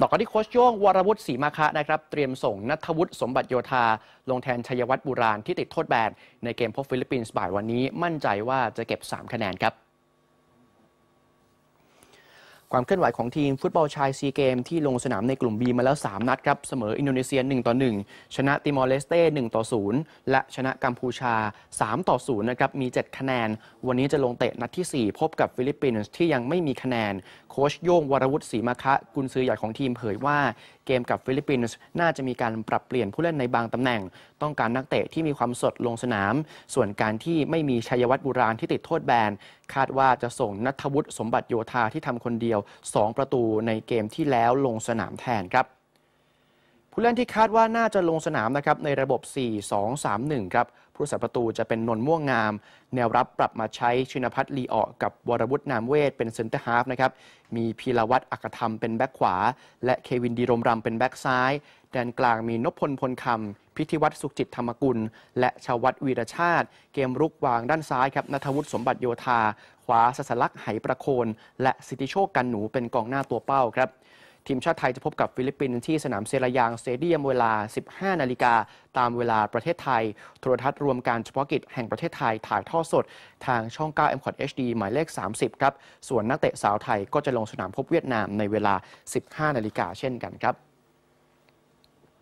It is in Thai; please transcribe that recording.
ต่อกันที่โค้ชโย่งวรวุฒิศรีมาคะนะครับ เตรียมส่งนัทวุฒิสมบัติโยธา ลงแทน ชัยวัฒน์บุราณที่ติดโทษแบนในเกมพบฟิลิปปินส์บ่ายวันนี้มั่นใจว่าจะเก็บ 3 คะแนนครับความเคลื่อนไหวของทีมฟุตบอลชายซีเกมที่ลงสนามในกลุ่ม B มาแล้ว 3 นัดครับเสมออินโดนีเซีย1ต่อ1ชนะติมอร์เลสเต้1ต่อ0และชนะกัมพูชา 3 ต่อ0นะครับมี 7 คะแนน วันนี้จะลงเตะนัดที่ 4 พบกับฟิลิปปินส์ที่ยังไม่มีคะแนน โค้ชโย่งวรวุฒิศรีมาคะ กุนซือใหญ่ของทีมเผยว่าเกมกับฟิลิปปินส์ น่าจะมีการปรับเปลี่ยนผู้เล่นในบางตำแหน่ง ต้องการนักเตะที่มีความสดลงสนาม ส่วนการที่ไม่มีชัยวัฒน์บุราณที่ติดโทษแบน คาดว่าจะส่งนัทวุฒิสมบัติโยธาที่ทำคนเดียว 2 ประตูในเกมที่แล้วลงสนามแทนครับผู้เล่นที่คาดว่าน่าจะลงสนามนะครับในระบบ 4-2-3-1 ครับ ผู้สัประตูจะเป็นนนม่วงงาม แนวรับปรับมาใช้ชินพัฒน์ลีออกกับ วรวุฒินามเวศเป็นเซนเตอร์ฮาฟนะครับ มีพีรวัตรอักธรรมเป็นแบ็คขวา และเควินดีรมรำเป็นแบ็คซ้าย แดนกลางมีนพพลพลคำ พิธิวัตรสุขจิตธรรมกุล และชาววัตวีรชาติ เกมรุกวางด้านซ้ายครับนัทวุฒิสมบัติโยธา ขวาสัสลักไหประโคนและสิทธิโชคกันหนูเป็นกองหน้าตัวเป้าครับทีมชาติไทยจะพบกับฟิลิปปินส์ที่สนามเซรายางสเตเดียมเวลา 15 นาฬิกาตามเวลาประเทศไทยโทรทัศน์รวมการเฉพาะกิจแห่งประเทศไทยถ่ายทอดสด ทางช่อง9 m อ HD หมายเลข 30 ครับ ส่วนนักเตะสาวไทยก็จะลงสนามพบเวียดนามในเวลา 15 นาฬิกาเช่นกันครับ